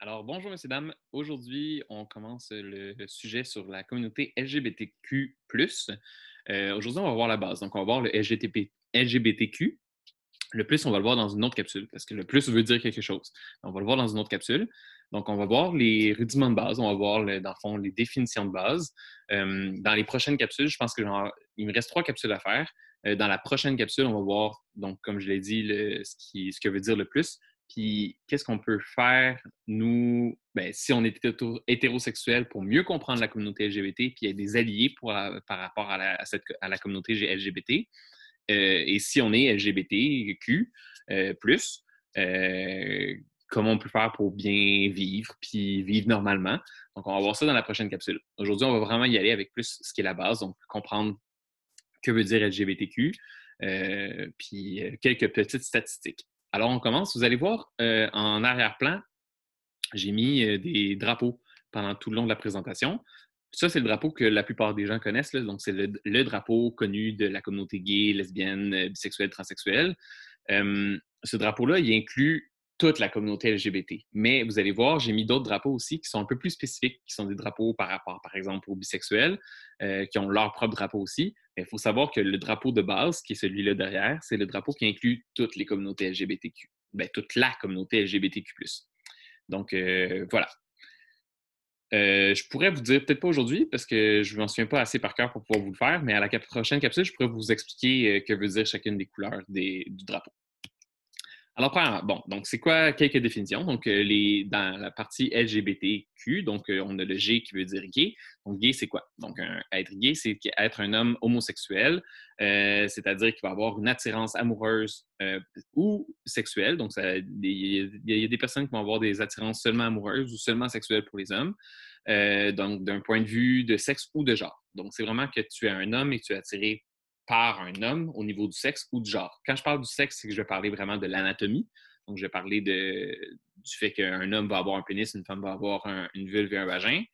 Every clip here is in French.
Alors, bonjour, messieurs, dames. Aujourd'hui, on commence le sujet sur la communauté LGBTQ. Euh, aujourd'hui, on va voir la base. Donc, on va voir le LGBTQ. Le plus, on va le voir dans une autre capsule, parce que le plus veut dire quelque chose. On va le voir dans une autre capsule. Donc, on va voir les rudiments de base, on va voir, dans le fond, les définitions de base. Euh, dans les prochaines capsules, je pense que il me reste trois capsules à faire. Euh, dans la prochaine capsule, on va voir, donc, comme je l'ai dit, ce que veut dire le plus. Puis qu'est-ce qu'on peut faire, nous, ben, si on est hétérosexuel, pour mieux comprendre la communauté LGBT, puis être des alliés euh, par rapport à la, communauté LGBT. Euh, et si on est LGBTQ, euh, plus, comment on peut faire pour bien vivre, puis vivre normalement. Donc, on va voir ça dans la prochaine capsule. Aujourd'hui, on va vraiment y aller avec plus ce qui est la base, donc comprendre que veut dire LGBTQ, puis quelques petites statistiques. Alors, on commence. Vous allez voir euh, en arrière-plan, j'ai mis euh, des drapeaux pendant tout le long de la présentation. Ça, c'est le drapeau que la plupart des gens connaissent. Donc, c'est le, drapeau connu de la communauté gay, lesbienne, euh, bisexuelle, transsexuelle. ce drapeau-là, il inclut toute la communauté LGBT. Mais vous allez voir, j'ai mis d'autres drapeaux aussi qui sont un peu plus spécifiques, qui sont des drapeaux par rapport, par exemple, aux bisexuels, euh, qui ont leur propre drapeau aussi. Mais il faut savoir que le drapeau de base, qui est celui-là derrière, c'est le drapeau qui inclut toutes les communautés LGBTQ. Bien, toute la communauté LGBTQ. Donc, euh, voilà. Euh, je pourrais vous dire, peut-être pas aujourd'hui, parce que je ne m'en souviens pas assez par cœur pour pouvoir vous le faire, mais à la prochaine capsule, je pourrais vous expliquer que veut dire chacune des couleurs du drapeau. Alors, premièrement, bon, donc c'est quoi quelques définitions? Donc, euh, les, dans la partie LGBTQ, donc euh, on a le G qui veut dire gay. Donc, gay, c'est quoi? Donc, être gay, c'est être un homme homosexuel, euh, c'est-à-dire qu'il va avoir une attirance amoureuse ou sexuelle. Donc, il y, a des personnes qui vont avoir des attirances seulement amoureuses ou seulement sexuelles pour les hommes. donc, d'un point de vue de sexe ou de genre. Donc, c'est vraiment que tu es un homme et que tu es attiré par un homme au niveau du sexe ou du genre. Quand je parle du sexe, c'est que je vais parler vraiment de l'anatomie. Donc, je vais parler du fait qu'un homme va avoir un pénis, une femme va avoir une vulve et un vagin.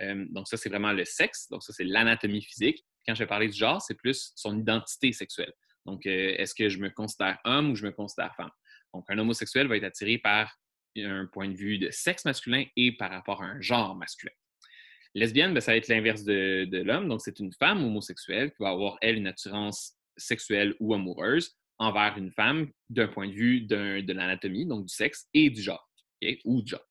Euh, donc, ça, c'est vraiment le sexe. Donc, ça, c'est l'anatomie physique. Quand je vais parler du genre, c'est plus son identité sexuelle. Donc, euh, est-ce que je me considère homme ou je me considère femme? Donc, un homosexuel va être attiré par un point de vue de sexe masculin et par rapport à un genre masculin. Lesbienne, ben, ça va être l'inverse de, l'homme. Donc, c'est une femme homosexuelle qui va avoir, elle, une assurance sexuelle ou amoureuse envers une femme d'un point de vue de l'anatomie, donc du sexe et du genre, ou du genre.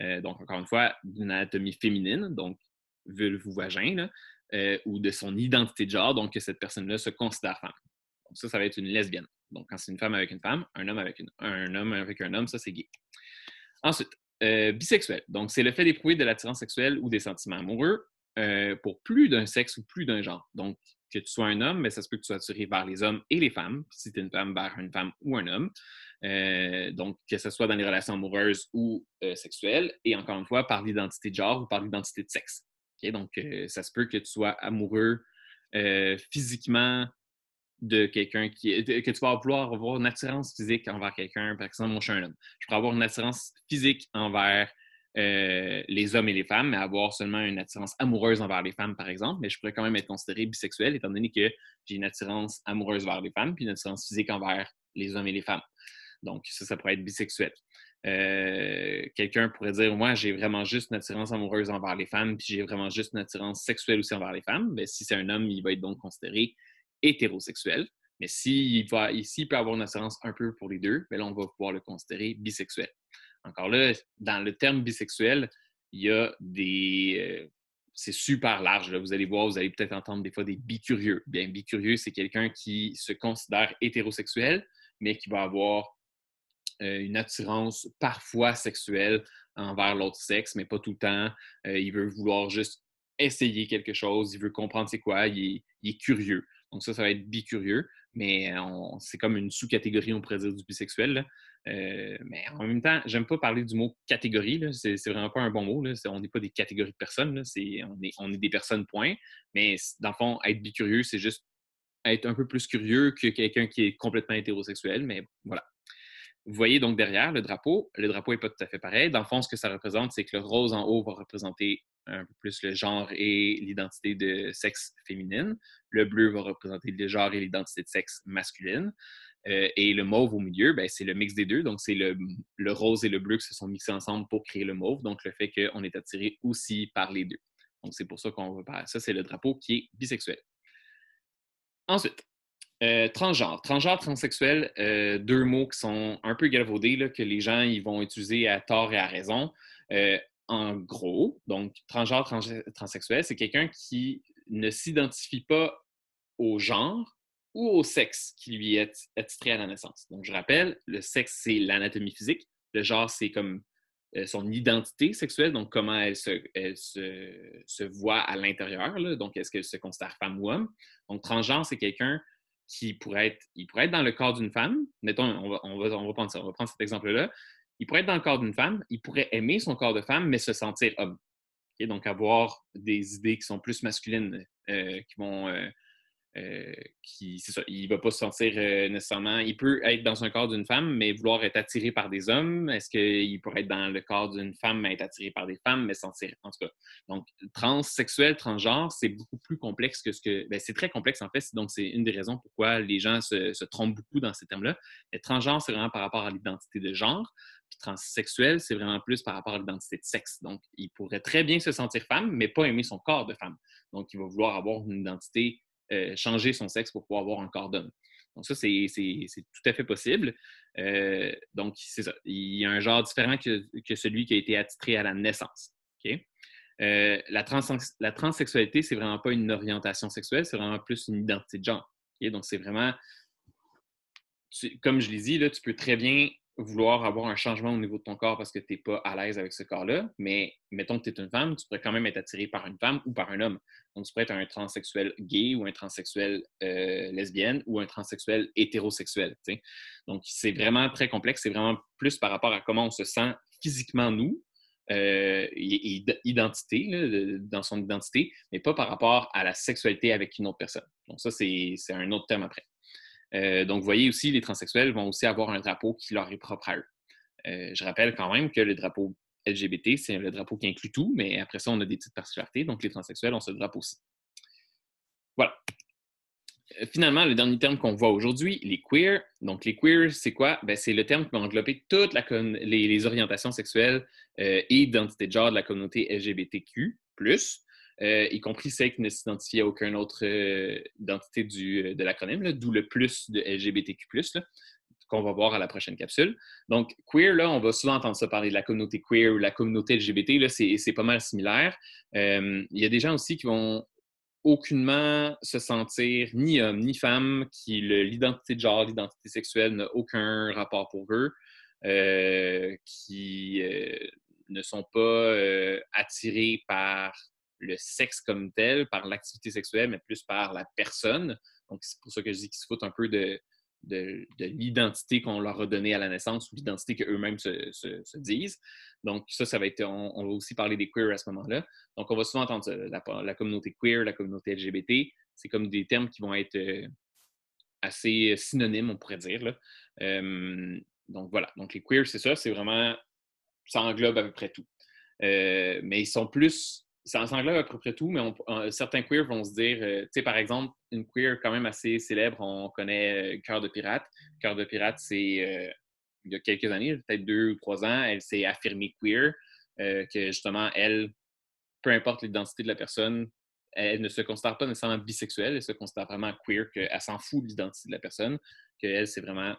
Euh, donc, encore une fois, d'une anatomie féminine, donc vulve ou vagin, euh, ou de son identité de genre, donc que cette personne-là se considère femme. Donc, ça, ça va être une lesbienne. Donc, quand c'est une femme avec une femme, un homme avec une, un homme avec un homme, ça, c'est gay. Ensuite, euh, bisexuel, donc c'est le fait d'éprouver de l'attirance sexuelle ou des sentiments amoureux euh, pour plus d'un sexe ou plus d'un genre. Donc, que tu sois un homme, mais ça se peut que tu sois attiré vers les hommes et les femmes, si tu es une femme, vers une femme ou un homme. Euh, donc, que ce soit dans les relations amoureuses ou sexuelles, et encore une fois, par l'identité de genre ou par l'identité de sexe. Donc, ça se peut que tu sois amoureux physiquement de quelqu'un qui que tu vas vouloir avoir une attirance physique envers quelqu'un. Par exemple, moi, je suis un homme. Je pourrais avoir une attirance physique envers euh, les hommes et les femmes, mais avoir seulement une attirance amoureuse envers les femmes, par exemple. Mais je pourrais quand même être considéré bisexuel, étant donné que j'ai une attirance amoureuse vers les femmes, puis une attirance physique envers les hommes et les femmes. Donc, ça, ça pourrait être bisexuel. Euh, quelqu'un pourrait dire moi j'ai vraiment juste une attirance amoureuse envers les femmes puis j'ai vraiment juste une attirance sexuelle aussi envers les femmes mais ben, si c'est un homme il va être donc considéré hétérosexuel. Mais s'il va, ici, peut avoir une assurance un peu pour les deux, mais ben on va pouvoir le considérer bisexuel. Encore là, dans le terme bisexuel, il y a des. Euh, c'est super large. Vous allez voir, vous allez peut-être entendre des fois des bicurieux. Bien, bicurieux, c'est quelqu'un qui se considère hétérosexuel, mais qui va avoir euh, une attirance parfois sexuelle envers l'autre sexe, mais pas tout le temps. Euh, il veut vouloir juste essayer quelque chose, il veut comprendre c'est quoi, il est curieux. Donc ça, ça va être bicurieux, mais c'est comme une sous-catégorie, on pourrait du bisexuel. Euh, mais en même temps, j'aime pas parler du mot catégorie. C'est vraiment pas un bon mot. on n'est pas des catégories de personnes. on, est, on, est, des personnes, point. Mais dans le fond, être bicurieux, c'est juste être un peu plus curieux que quelqu'un qui est complètement hétérosexuel. Mais voilà. Vous voyez donc derrière le drapeau, le drapeau n'est pas tout à fait pareil. Dans le fond, ce que ça représente, c'est que le rose en haut va représenter un peu plus le genre et l'identité de sexe féminine. Le bleu va représenter le genre et l'identité de sexe masculine. Euh, et le mauve au milieu, ben, c'est le mix des deux. Donc, c'est le, rose et le bleu qui se sont mixés ensemble pour créer le mauve. Donc, le fait qu'on est attiré aussi par les deux. Donc, c'est pour ça qu'on va parler. Ça, c'est le drapeau qui est bisexuel. Ensuite, euh, transgenre. Transgenre, transsexuel, euh, deux mots qui sont un peu galvaudés, là, que les gens ils vont utiliser à tort et à raison en gros, donc transgenre, transsexuel, c'est quelqu'un qui ne s'identifie pas au genre ou au sexe qui lui est attitré à la naissance. Donc, je rappelle, le sexe, c'est l'anatomie physique. Le genre, c'est comme euh, son identité sexuelle, donc comment elle se, voit à l'intérieur. Donc, est-ce qu'elle se considère femme ou homme? Donc, transgenre, c'est quelqu'un qui pourrait être, il pourrait être dans le corps d'une femme. Mettons, on on va ça, on va prendre cet exemple-là. Il pourrait être dans le corps d'une femme, il pourrait aimer son corps de femme, mais se sentir homme. Donc, avoir des idées qui sont plus masculines, euh, qui vont. Euh, euh ça, il va pas se sentir euh, nécessairement. Il peut être dans un corps d'une femme, mais vouloir être attiré par des hommes. Est-ce qu'il pourrait être dans le corps d'une femme, mais être attiré par des femmes, mais sentir. En tout cas. Donc, transsexuel, transgenre, c'est beaucoup plus complexe que ce que. Ben, c'est très complexe, en fait. Donc, c'est une des raisons pourquoi les gens se, se trompent beaucoup dans ces termes-là. Mais transgenre, c'est vraiment par rapport à l'identité de genre transsexuel, c'est vraiment plus par rapport à l'identité de sexe. Donc, il pourrait très bien se sentir femme, mais pas aimer son corps de femme. Donc, il va vouloir avoir une identité, euh, changer son sexe pour pouvoir avoir un corps d'homme. Donc, ça, c'est tout à fait possible. Euh, donc, c'est ça. Il y a un genre différent que, celui qui a été attitré à la naissance. OK? Euh, la, trans la transsexualité, c'est vraiment pas une orientation sexuelle, c'est vraiment plus une identité de genre. Et Donc, c'est vraiment, comme je l'ai dit, là, tu peux très bien vouloir avoir un changement au niveau de ton corps parce que tu n'es pas à l'aise avec ce corps-là, mais mettons que tu es une femme, tu pourrais quand même être attiré par une femme ou par un homme. Donc, tu pourrais être un transsexuel gay ou un transsexuel euh, lesbienne ou un transsexuel hétérosexuel. Donc, c'est vraiment très complexe. C'est vraiment plus par rapport à comment on se sent physiquement, nous, euh, identité, dans son identité, mais pas par rapport à la sexualité avec une autre personne. Donc, ça, c'est un autre thème après. Euh, donc, vous voyez aussi, les transsexuels vont aussi avoir un drapeau qui leur est propre à eux. Euh, je rappelle quand même que le drapeau LGBT, c'est le drapeau qui inclut tout, mais après ça, on a des petites particularités. Donc, les transsexuels ont ce drapeau aussi. Voilà. Euh, finalement, le dernier terme qu'on voit aujourd'hui, les queer. Donc, les queer, c'est quoi? Ben, c'est le terme qui va englober toutes les, orientations sexuelles et identité de genre de la communauté LGBTQ, euh, y compris celles qui ne s'identifient à aucune autre euh, identité du, euh, de l'acronyme, d'où le plus de LGBTQ, qu'on va voir à la prochaine capsule. Donc, queer, là, on va souvent entendre ça parler de la communauté queer ou la communauté LGBT, là, c'est pas mal similaire. Il y a des gens aussi qui vont aucunement se sentir ni homme ni femme, qui l'identité de genre, l'identité sexuelle n'a aucun rapport pour eux, qui ne sont pas attirés par le sexe comme tel, par l'activité sexuelle, mais plus par la personne. Donc, c'est pour ça que je dis qu'ils se foutent un peu de, de, l'identité qu'on leur a donnée à la naissance ou l'identité qu'eux-mêmes se, disent. Donc, ça, ça va être, on, va aussi parler des queers à ce moment-là. Donc, on va souvent entendre la, communauté queer, la communauté LGBT. C'est comme des termes qui vont être euh, assez synonymes, on pourrait dire. Euh, donc, voilà. Donc, les queers, c'est ça, c'est vraiment, ça englobe à peu près tout. Euh, mais ils sont plus ça s'englobe à peu près tout, mais euh, certains queers vont se dire, euh, tu sais, par exemple, une queer quand même assez célèbre, on connaît euh, Cœur de Pirate. Cœur de Pirate, c'est il y a quelques années, peut-être deux ou trois ans, elle s'est affirmée queer, que justement, elle, peu importe l'identité de la personne, elle ne se considère pas nécessairement bisexuelle, elle se considère vraiment queer, qu'elle s'en fout de l'identité de la personne, qu'elle, c'est vraiment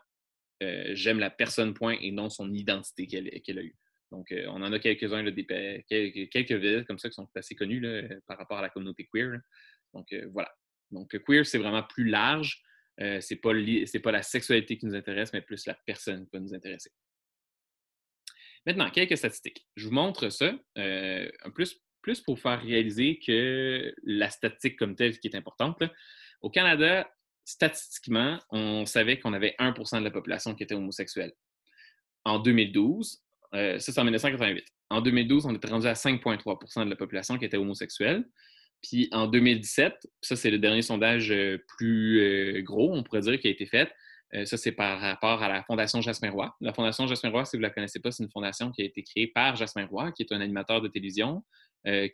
j'aime la personne point et non son identité qu'elle a eue. Donc, euh, on en a quelques-uns, quelques, quelques villes comme ça qui sont assez connues euh, par rapport à la communauté queer. Donc, euh, voilà. Donc, queer, c'est vraiment plus large. c'est pas, pas, la sexualité qui nous intéresse, mais plus la personne qui va nous intéresser. Maintenant, quelques statistiques. Je vous montre ça, plus, plus pour faire réaliser que la statistique comme telle qui est importante. Au Canada, statistiquement, on savait qu'on avait 1 de la population qui était homosexuelle. En 2012, euh, ça, c'est en 1988. En 2012, on était rendu à 5,3 de la population qui était homosexuelle. Puis en 2017, ça, c'est le dernier sondage euh, plus euh, gros, on pourrait dire, qui a été fait. ça, c'est par rapport à la Fondation Jasmin Roy. La Fondation Jasmin Roy, si vous ne la connaissez pas, c'est une fondation qui a été créée par Jasmin Roy, qui est un animateur de télévision,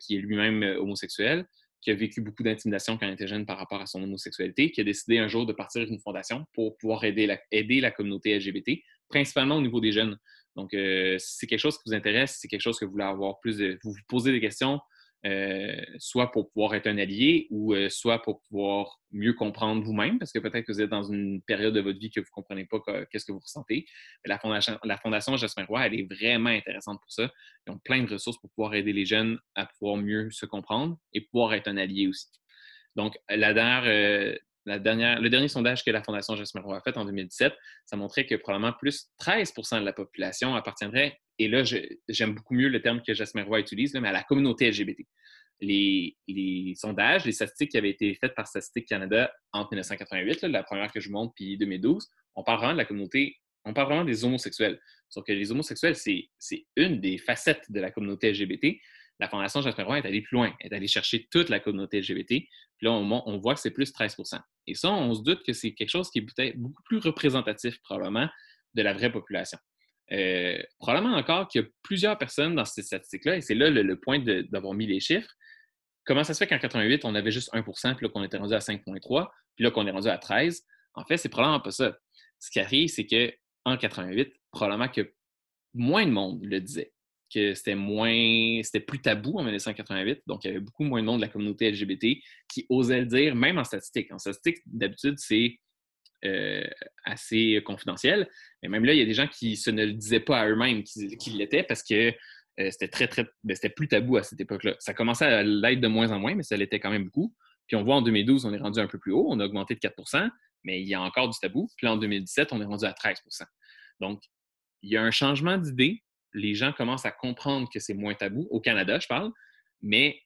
qui est lui-même homosexuel, qui a vécu beaucoup d'intimidation quand il était jeune par rapport à son homosexualité, qui a décidé un jour de partir d'une fondation pour pouvoir aider la, aider la communauté LGBT, principalement au niveau des jeunes. Donc, euh, si c'est quelque chose qui vous intéresse, si c'est quelque chose que vous voulez avoir plus de. Vous vous posez des questions, euh, soit pour pouvoir être un allié ou euh, soit pour pouvoir mieux comprendre vous-même, parce que peut-être que vous êtes dans une période de votre vie que vous ne comprenez pas qu'est-ce que vous ressentez. la Fondation, la fondation Jasmin Roy, elle est vraiment intéressante pour ça. Ils ont plein de ressources pour pouvoir aider les jeunes à pouvoir mieux se comprendre et pouvoir être un allié aussi. Donc, la dernière, dernière, le dernier sondage que la Fondation Jasmine Roy a fait en 2017, ça montrait que probablement plus 13 de la population appartiendrait, et là, j'aime beaucoup mieux le terme que Jasmine Roy utilise, mais à la communauté LGBT. Les, sondages, les statistiques qui avaient été faites par Statistique Canada entre 1988, la première que je vous montre, puis 2012, on parle vraiment de la communauté, on parle vraiment des homosexuels. Sauf que les homosexuels, c'est une des facettes de la communauté LGBT, la Fondation Jasper Roy est allée plus loin, est allée chercher toute la communauté LGBT. Puis là, on, voit que c'est plus 13 Et ça, on se doute que c'est quelque chose qui est beaucoup plus représentatif, probablement, de la vraie population. Euh, probablement encore qu'il y a plusieurs personnes dans ces statistiques-là, et c'est là le, point d'avoir mis les chiffres. Comment ça se fait qu'en 88, on avait juste 1 puis là, qu'on était rendu à 5,3 puis là qu'on est rendu à 13 En fait, c'est probablement pas ça. Ce qui arrive, c'est qu'en 88, probablement que moins de monde le disait que c'était moins, c'était plus tabou en 1988, donc il y avait beaucoup moins de monde de la communauté LGBT qui osaient le dire, même en statistique. En statistique, d'habitude, c'est euh, assez confidentiel, mais même là, il y a des gens qui se ne le disaient pas à eux-mêmes qu'ils qui l'étaient parce que euh, c'était très, très, ben, c'était plus tabou à cette époque-là. Ça commençait à l'être de moins en moins, mais ça l'était quand même beaucoup. Puis on voit en 2012, on est rendu un peu plus haut, on a augmenté de 4 mais il y a encore du tabou. Puis là, en 2017, on est rendu à 13 Donc, il y a un changement d'idée, les gens commencent à comprendre que c'est moins tabou, au Canada, je parle, mais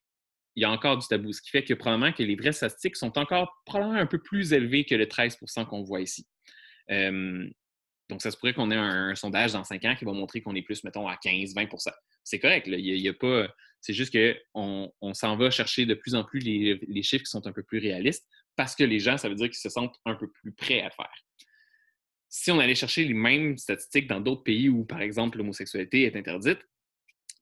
il y a encore du tabou, ce qui fait que probablement que les vraies statistiques sont encore probablement un peu plus élevés que le 13 qu'on voit ici. donc, ça se pourrait qu'on ait un, sondage dans cinq ans qui va montrer qu'on est plus, mettons, à 15-20 C'est correct. Il, y a, pas... C'est juste qu'on s'en va chercher de plus en plus les, chiffres qui sont un peu plus réalistes parce que les gens, ça veut dire qu'ils se sentent un peu plus prêts à faire si on allait chercher les mêmes statistiques dans d'autres pays où, par exemple, l'homosexualité est interdite,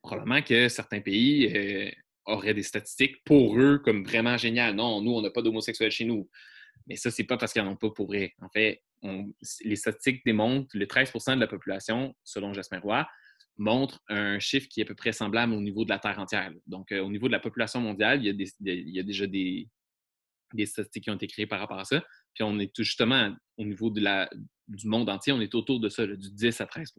probablement que certains pays euh, auraient des statistiques pour eux comme vraiment géniales. Non, nous, on n'a pas d'homosexuels chez nous. Mais ça, c'est pas parce qu'ils n'en ont pas pour eux. En fait, les statistiques démontrent le 13 de la population, selon Jasmin Roy, montre un chiffre qui est à peu près semblable au niveau de la Terre entière. Donc, euh, au niveau de la population mondiale, il y a, déjà des, des, statistiques qui ont été créées par rapport à ça. Puis on est tout justement au niveau de la, du monde entier, on est autour de ça, du 10 à 13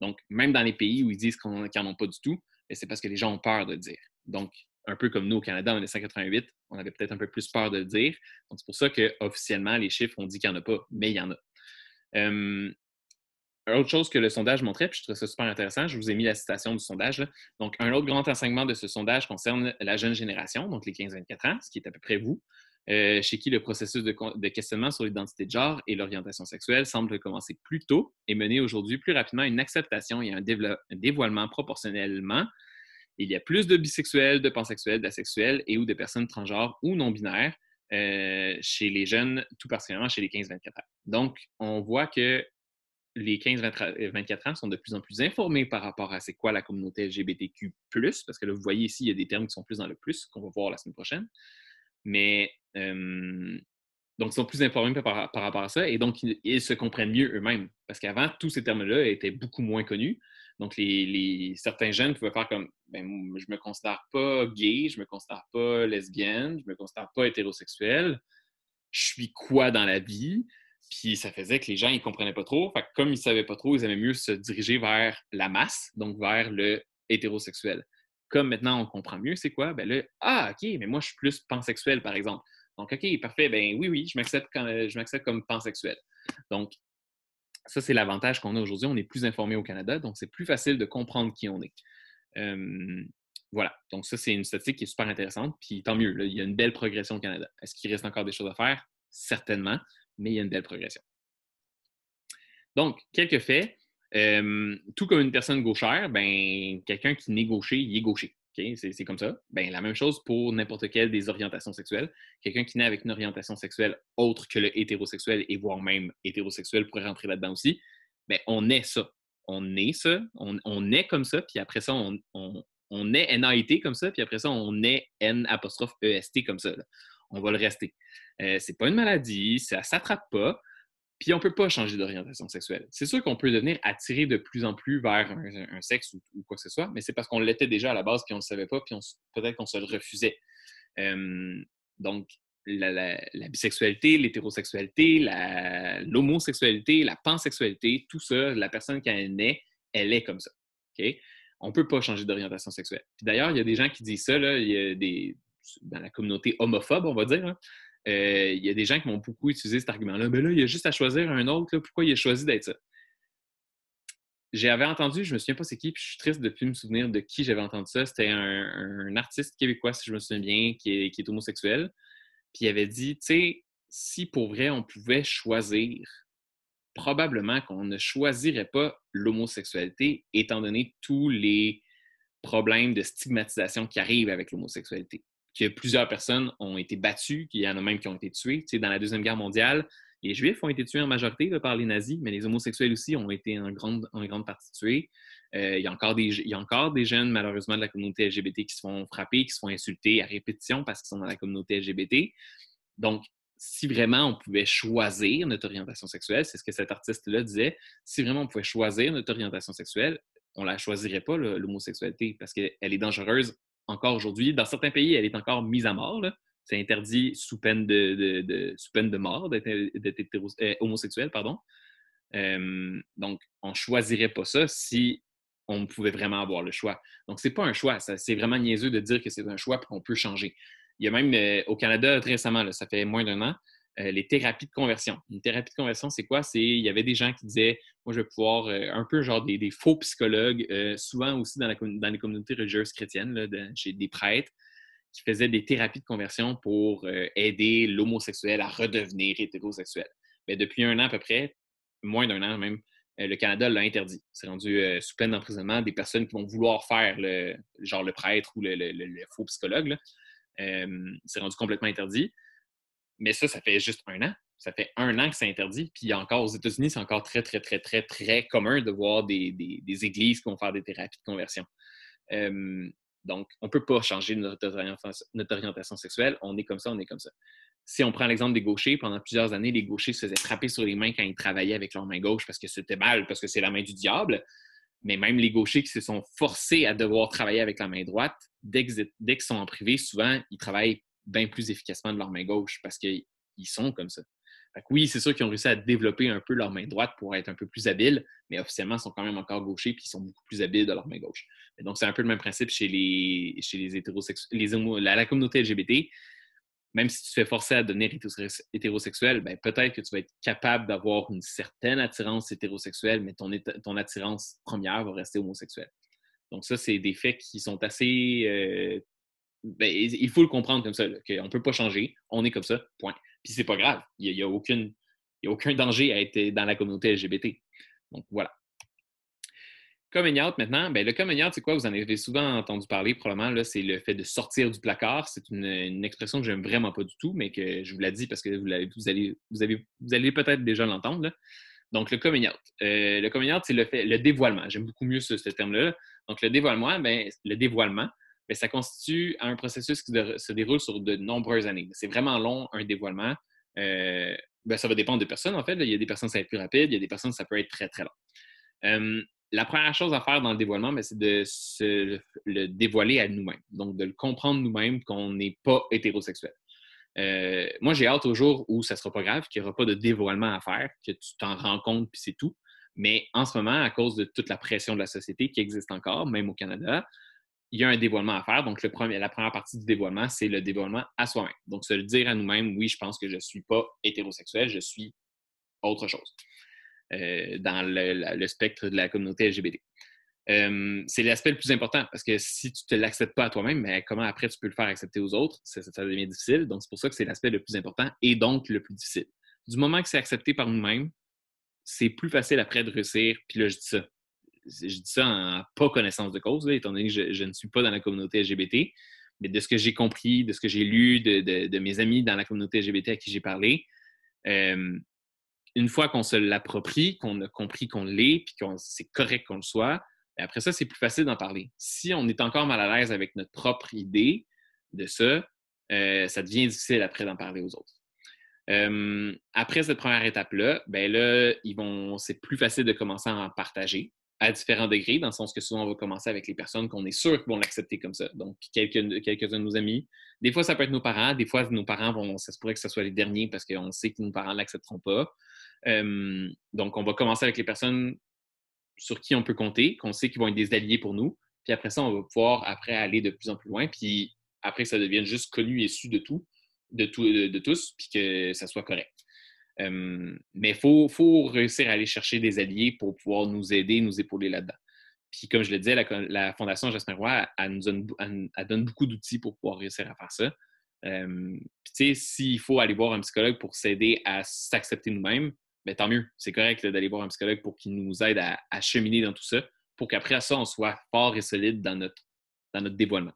Donc, même dans les pays où ils disent qu'on qu'ils n'en ont pas du tout, ben, c'est parce que les gens ont peur de le dire. Donc, un peu comme nous au Canada en 1988, on avait peut-être un peu plus peur de le dire. c'est pour ça qu'officiellement, les chiffres, on dit qu'il n'y en a pas, mais il y en a. Euh, autre chose que le sondage montrait, puis je trouve ça super intéressant, je vous ai mis la citation du sondage. Donc, un autre grand enseignement de ce sondage concerne la jeune génération, donc les 15-24 ans, ce qui est à peu près vous. Euh, chez qui le processus de, de questionnement sur l'identité de genre et l'orientation sexuelle semble commencer plus tôt et mener aujourd'hui plus rapidement à une acceptation et un, dévoilement proportionnellement. Il y a plus de bisexuels, de pansexuels, d'asexuels et ou de personnes transgenres ou non-binaires euh, chez les jeunes, tout particulièrement chez les 15-24 ans. Donc, on voit que les 15-24 euh, ans sont de plus en plus informés par rapport à c'est quoi la communauté LGBTQ, parce que là, vous voyez ici, il y a des termes qui sont plus dans le plus, qu'on va voir la semaine prochaine. Mais donc, ils sont plus informés par, rapport à ça et donc ils, se comprennent mieux eux-mêmes. Parce qu'avant, tous ces termes-là étaient beaucoup moins connus. Donc, les, certains jeunes pouvaient faire comme ben, je me considère pas gay, je me considère pas lesbienne, je me considère pas hétérosexuel, je suis quoi dans la vie? Puis ça faisait que les gens, ils comprenaient pas trop. comme ils savaient pas trop, ils aimaient mieux se diriger vers la masse, donc vers le hétérosexuel. Comme maintenant, on comprend mieux c'est quoi, ben là, ah, OK, mais moi, je suis plus pansexuel, par exemple. Donc, OK, parfait, ben oui, oui, je m'accepte comme, euh, comme pansexuel. Donc, ça, c'est l'avantage qu'on a aujourd'hui. On est plus informé au Canada, donc c'est plus facile de comprendre qui on est. voilà. Donc, ça, c'est une statistique qui est super intéressante. Puis tant mieux, il y a une belle progression au Canada. Est-ce qu'il reste encore des choses à faire? Certainement, mais il y a une belle progression. Donc, quelques faits. tout comme une personne gauchère, ben, quelqu'un qui n'est gaucher, il est gaucher. C'est comme ça. Ben, la même chose pour n'importe quelle des orientations sexuelles. Quelqu'un qui naît avec une orientation sexuelle autre que le hétérosexuel et voire même hétérosexuel pourrait rentrer là-dedans aussi. Ben, on est ça. On est ça. On, est comme ça. Puis après ça, on, on, on est t comme ça. Puis après ça, on est N apostrophe EST comme ça. On va le rester. Ce euh, c'est pas une maladie. Ça s'attrape pas. Puis on peut pas changer d'orientation sexuelle. C'est sûr qu'on peut devenir attiré de plus en plus vers un, sexe ou, quoi que ce soit, mais c'est parce qu'on l'était déjà à la base, puis on ne le savait pas, puis peut-être qu'on se le refusait. donc, la, bisexualité, l'hétérosexualité, l'homosexualité, la, pansexualité, tout ça, la personne qui elle naît, elle est comme ça. On ne peut pas changer d'orientation sexuelle. d'ailleurs, il y a des gens qui disent ça, il y a des, dans la communauté homophobe, on va dire, hein, euh, il y a des gens qui m'ont beaucoup utilisé cet argument-là. Mais là, il y a juste à choisir un autre. pourquoi il a choisi d'être ça? J'avais entendu, je ne me souviens pas c'est qui, puis je suis triste de ne plus me souvenir de qui j'avais entendu ça. C'était un, artiste québécois, si je me souviens bien, qui est, qui est homosexuel. Puis il avait dit, tu sais, si pour vrai on pouvait choisir, probablement qu'on ne choisirait pas l'homosexualité, étant donné tous les problèmes de stigmatisation qui arrivent avec l'homosexualité que plusieurs personnes ont été battues, qu'il y en a même qui ont été tuées. Tu dans la Deuxième Guerre mondiale, les Juifs ont été tués en majorité par les nazis, mais les homosexuels aussi ont été en grande, en grande partie tués. Euh, il, y a encore des, encore des jeunes, malheureusement, de la communauté LGBT qui se font frapper, qui se font insulter à répétition parce qu'ils sont dans la communauté LGBT. Donc, si vraiment on pouvait choisir notre orientation sexuelle, c'est ce que cet artiste-là disait, si vraiment on pouvait choisir notre orientation sexuelle, on ne la choisirait pas, l'homosexualité, parce qu'elle est dangereuse encore aujourd'hui. Dans certains pays, elle est encore mise à mort. C'est interdit sous peine de, de, peine de mort d'être euh, homosexuel. Pardon. Euh, donc, on ne choisirait pas ça si on pouvait vraiment avoir le choix. Donc, ce n'est pas un choix. C'est vraiment niaiseux de dire que c'est un choix qu'on peut changer. Il y a même euh, au Canada, très récemment, ça fait moins d'un an, euh, les thérapies de conversion. Une thérapie de conversion, c'est quoi? C'est il y avait des gens qui disaient Moi, je vais pouvoir euh, un peu genre des, faux psychologues, euh, souvent aussi dans, les communautés religieuses chrétiennes, là, chez des prêtres, qui faisaient des thérapies de conversion pour aider l'homosexuel à redevenir hétérosexuel. Mais depuis un an à peu près, moins d'un an même, le Canada l'a interdit. C'est rendu sous peine d'emprisonnement des personnes qui vont vouloir faire le genre le prêtre ou le faux psychologue. c'est rendu complètement interdit. Mais ça, ça fait juste un an. Ça fait un an que c'est interdit. Puis encore aux États-Unis, c'est encore très, très, très, très, très commun de voir des, églises qui vont faire des thérapies de conversion. donc, on ne peut pas changer notre orientation, notre orientation, sexuelle. On est comme ça, on est comme ça. Si on prend l'exemple des gauchers, pendant plusieurs années, les gauchers se faisaient frapper sur les mains quand ils travaillaient avec leur main gauche parce que c'était mal, parce que c'est la main du diable. Mais même les gauchers qui se sont forcés à devoir travailler avec la main droite, dès qu'ils sont en privé, souvent, ils travaillent bien plus efficacement de leur main gauche parce qu'ils sont comme ça. oui, c'est sûr qu'ils ont réussi à développer un peu leur main droite pour être un peu plus habiles, mais officiellement, ils sont quand même encore gauchers et ils sont beaucoup plus habiles de leur main gauche. donc, c'est un peu le même principe chez les, chez les hétérosexuels, homo, la, la, communauté LGBT. Même si tu te fais forcer à devenir hétérosexuel, ben, peut-être que tu vas être capable d'avoir une certaine attirance hétérosexuelle, mais ton, ton attirance première va rester homosexuelle. Donc, ça, c'est des faits qui sont assez euh, ben, il faut le comprendre comme ça, qu'on ne peut pas changer, on est comme ça, point. Puis c'est pas grave, il n'y a, aucun danger à être dans la communauté LGBT. Donc voilà. Coming out maintenant, ben, le coming out, c'est quoi? Vous en avez souvent entendu parler probablement, c'est le fait de sortir du placard. C'est une, expression que j'aime vraiment pas du tout, mais que je vous la dis parce que vous, vous allez, vous avez, vous allez peut-être déjà l'entendre. Donc, le coming out. Euh, le coming out, c'est le fait, le dévoilement. J'aime beaucoup mieux ce, ce terme-là. Donc, le dévoilement, ben, le dévoilement, ça constitue un processus qui se déroule sur de nombreuses années. C'est vraiment long, un dévoilement. Euh, ben, ça va dépendre de personnes, en fait. Il y a des personnes, ça va être plus rapide. Il y a des personnes, ça peut être très, très long. Euh, la première chose à faire dans le dévoilement, ben, c'est de le dévoiler à nous-mêmes. Donc, de le comprendre nous-mêmes qu'on n'est pas hétérosexuel. Euh, moi, j'ai hâte au jour où ça ne sera pas grave, qu'il n'y aura pas de dévoilement à faire, que tu t'en rends compte, puis c'est tout. Mais en ce moment, à cause de toute la pression de la société qui existe encore, même au Canada, il y a un dévoilement à faire. Donc, la première partie du dévoilement, c'est le dévoilement à soi-même. Donc, se dire à nous-mêmes, oui, je pense que je ne suis pas hétérosexuel, je suis autre chose euh, dans le, spectre de la communauté LGBT. Euh, c'est l'aspect le plus important parce que si tu ne te l'acceptes pas à toi-même, mais ben, comment après tu peux le faire accepter aux autres? Ça, ça devient difficile. Donc, c'est pour ça que c'est l'aspect le plus important et donc le plus difficile. Du moment que c'est accepté par nous-mêmes, c'est plus facile après de réussir. Puis là, je dis ça je dis ça en pas connaissance de cause, étant donné que je, ne suis pas dans la communauté LGBT, mais de ce que j'ai compris, de ce que j'ai lu, de, mes amis dans la communauté LGBT à qui j'ai parlé, euh, une fois qu'on se l'approprie, qu'on a compris qu'on l'est, puis qu'on c'est correct qu'on le soit, ben après ça, c'est plus facile d'en parler. Si on est encore mal à l'aise avec notre propre idée de ça, euh, ça devient difficile après d'en parler aux autres. Euh, après cette première étape-là, ben là, c'est plus facile de commencer à en partager à différents degrés, dans le sens que souvent on va commencer avec les personnes qu'on est sûr qu'ils vont l'accepter comme ça. Donc, quelques-uns de nos amis. Des fois, ça peut être nos parents. Des fois, nos parents vont, ça se pourrait que ce soit les derniers parce qu'on sait que nos parents ne l'accepteront pas. Euh, donc, on va commencer avec les personnes sur qui on peut compter, qu'on sait qu'ils vont être des alliés pour nous. Puis après ça, on va pouvoir après aller de plus en plus loin. Puis après, ça devienne juste connu et su de tout, de, tout, de tous, puis que ça soit correct mais il faut, réussir à aller chercher des alliés pour pouvoir nous aider, nous épauler là-dedans. Puis, comme je le disais, la, Fondation Jasper Roy, elle, nous donne, beaucoup d'outils pour pouvoir réussir à faire ça. puis, tu sais, s'il faut aller voir un psychologue pour s'aider à s'accepter nous-mêmes, mais ben tant mieux. C'est correct d'aller voir un psychologue pour qu'il nous aide à, cheminer dans tout ça, pour qu'après ça, on soit fort et solide dans notre, dans notre dévoilement.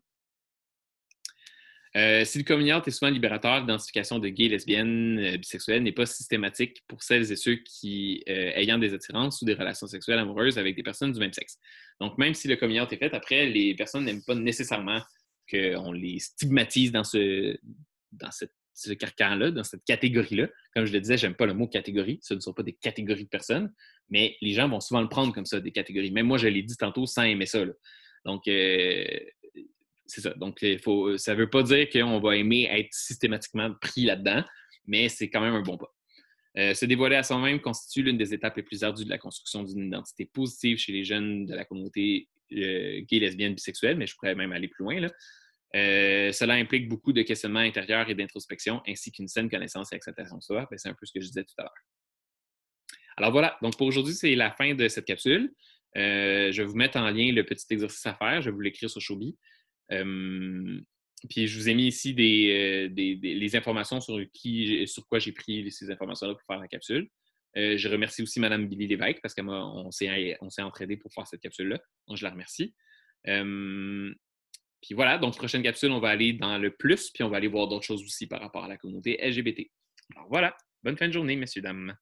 Euh, si le coming est souvent libérateur, l'identification de gays, lesbiennes, euh, bisexuelles n'est pas systématique pour celles et ceux qui, euh, ayant des attirances ou des relations sexuelles amoureuses avec des personnes du même sexe. Donc, même si le coming est fait, après, les personnes n'aiment pas nécessairement qu'on les stigmatise dans ce, ce carcan-là, dans cette catégorie-là. Comme je le disais, j'aime pas le mot catégorie. Ce ne sont pas des catégories de personnes, mais les gens vont souvent le prendre comme ça, des catégories. Même moi, je l'ai dit tantôt sans aimer ça. Donc, c'est ça. Donc, euh, ça ne veut pas dire qu'on va aimer être systématiquement pris là-dedans, mais c'est quand même un bon pas. se euh, dévoiler à soi-même constitue l'une des étapes les plus ardues de la construction d'une identité positive chez les jeunes de la communauté euh, gay, lesbienne, bisexuelle, mais je pourrais même aller plus loin. cela implique beaucoup de questionnements intérieurs et d'introspection, ainsi qu'une saine connaissance et acceptation de soi. Ben, c'est un peu ce que je disais tout à l'heure. Alors voilà, donc pour aujourd'hui, c'est la fin de cette capsule. je vais vous mettre en lien le petit exercice à faire. Je vais vous l'écrire sur Showby puis je vous ai mis ici des, les informations sur qui, sur quoi j'ai pris ces informations-là pour faire la capsule. je remercie aussi Mme Billy Lévesque parce qu'on s'est entraîné pour faire cette capsule-là. Donc, je la remercie. puis voilà, donc prochaine capsule, on va aller dans le plus, puis on va aller voir d'autres choses aussi par rapport à la communauté LGBT. Alors voilà, bonne fin de journée, messieurs, dames.